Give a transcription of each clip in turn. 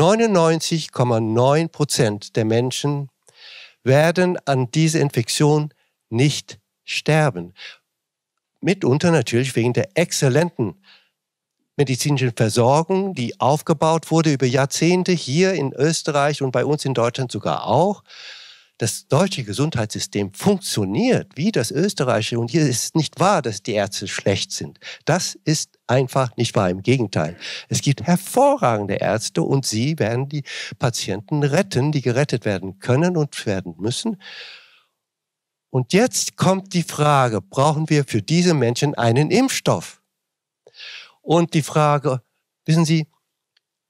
99,9 Prozent der Menschen werden an dieser Infektion nicht sterben. Mitunter natürlich wegen der exzellenten medizinischen Versorgung, die aufgebaut wurde über Jahrzehnte hier in Österreich und bei uns in Deutschland sogar auch das deutsche Gesundheitssystem funktioniert wie das österreichische und hier ist nicht wahr, dass die Ärzte schlecht sind. Das ist einfach nicht wahr. Im Gegenteil. Es gibt hervorragende Ärzte und sie werden die Patienten retten, die gerettet werden können und werden müssen. Und jetzt kommt die Frage, brauchen wir für diese Menschen einen Impfstoff? Und die Frage, wissen Sie,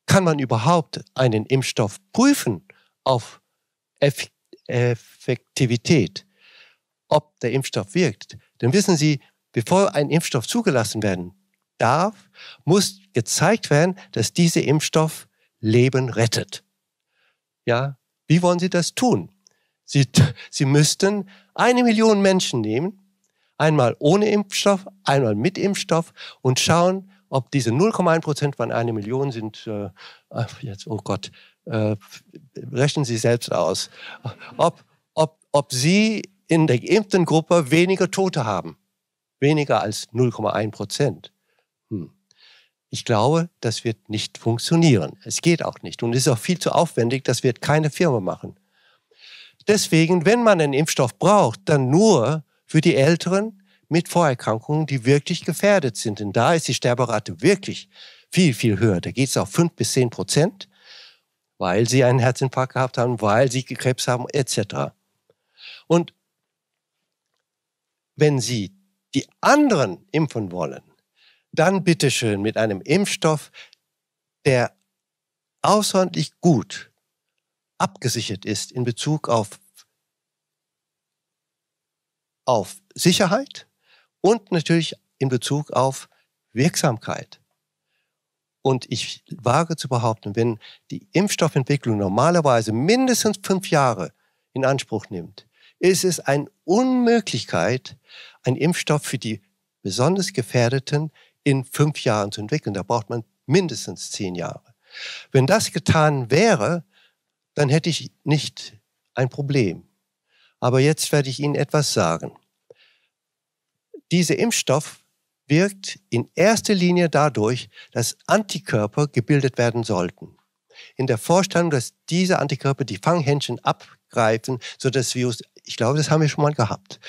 kann man überhaupt einen Impfstoff prüfen auf Effektivität? Effektivität, ob der Impfstoff wirkt, dann wissen Sie, bevor ein Impfstoff zugelassen werden darf, muss gezeigt werden, dass dieser Impfstoff Leben rettet. Ja, wie wollen Sie das tun? Sie, Sie müssten eine Million Menschen nehmen, einmal ohne Impfstoff, einmal mit Impfstoff und schauen, ob diese 0,1 Prozent von einer Million sind, äh, äh, jetzt, oh Gott, äh, rechnen Sie selbst aus, ob, ob, ob Sie in der geimpften Gruppe weniger Tote haben. Weniger als 0,1 Prozent. Hm. Ich glaube, das wird nicht funktionieren. Es geht auch nicht. Und es ist auch viel zu aufwendig. Das wird keine Firma machen. Deswegen, wenn man einen Impfstoff braucht, dann nur für die Älteren, mit Vorerkrankungen, die wirklich gefährdet sind. Denn da ist die Sterberate wirklich viel, viel höher. Da geht es auf 5 bis 10 Prozent, weil sie einen Herzinfarkt gehabt haben, weil sie Krebs haben, etc. Und wenn Sie die anderen impfen wollen, dann bitteschön mit einem Impfstoff, der außerordentlich gut abgesichert ist in Bezug auf, auf Sicherheit, und natürlich in Bezug auf Wirksamkeit. Und ich wage zu behaupten, wenn die Impfstoffentwicklung normalerweise mindestens fünf Jahre in Anspruch nimmt, ist es eine Unmöglichkeit, einen Impfstoff für die besonders Gefährdeten in fünf Jahren zu entwickeln. Da braucht man mindestens zehn Jahre. Wenn das getan wäre, dann hätte ich nicht ein Problem. Aber jetzt werde ich Ihnen etwas sagen. Dieser Impfstoff wirkt in erster Linie dadurch, dass Antikörper gebildet werden sollten. In der Vorstellung, dass diese Antikörper die Fanghändchen abgreifen, so das Virus, ich glaube, das haben wir schon mal gehabt.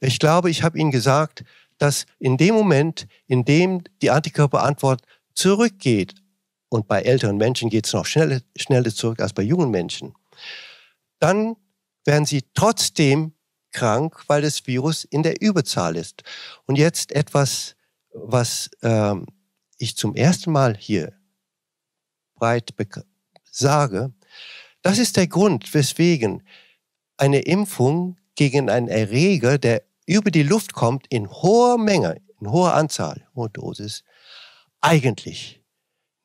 Ich glaube, ich habe Ihnen gesagt, dass in dem Moment, in dem die Antikörperantwort zurückgeht, und bei älteren Menschen geht es noch schneller, schneller zurück als bei jungen Menschen, dann werden sie trotzdem krank, weil das Virus in der Überzahl ist. Und jetzt etwas, was ähm, ich zum ersten Mal hier breit sage, das ist der Grund, weswegen eine Impfung gegen einen Erreger, der über die Luft kommt, in hoher Menge, in hoher Anzahl, hoher Dosis, eigentlich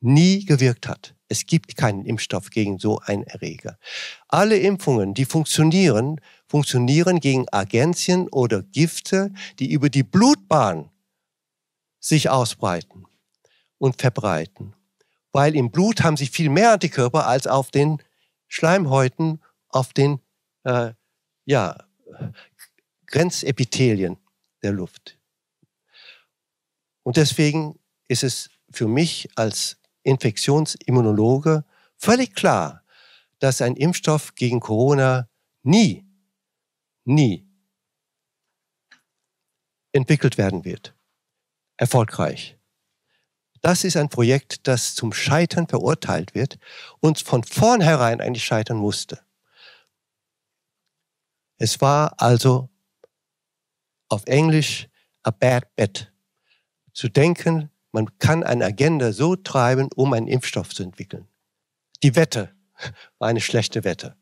nie gewirkt hat. Es gibt keinen Impfstoff gegen so einen Erreger. Alle Impfungen, die funktionieren, funktionieren gegen Agenzien oder Gifte, die über die Blutbahn sich ausbreiten und verbreiten. Weil im Blut haben sie viel mehr Antikörper als auf den Schleimhäuten, auf den äh, ja, Grenzepithelien der Luft. Und deswegen ist es für mich als Infektionsimmunologe völlig klar, dass ein Impfstoff gegen Corona nie, nie entwickelt werden wird. Erfolgreich. Das ist ein Projekt, das zum Scheitern verurteilt wird und von vornherein eigentlich scheitern musste. Es war also auf Englisch a bad bet. Zu denken, man kann eine Agenda so treiben, um einen Impfstoff zu entwickeln. Die Wette war eine schlechte Wette.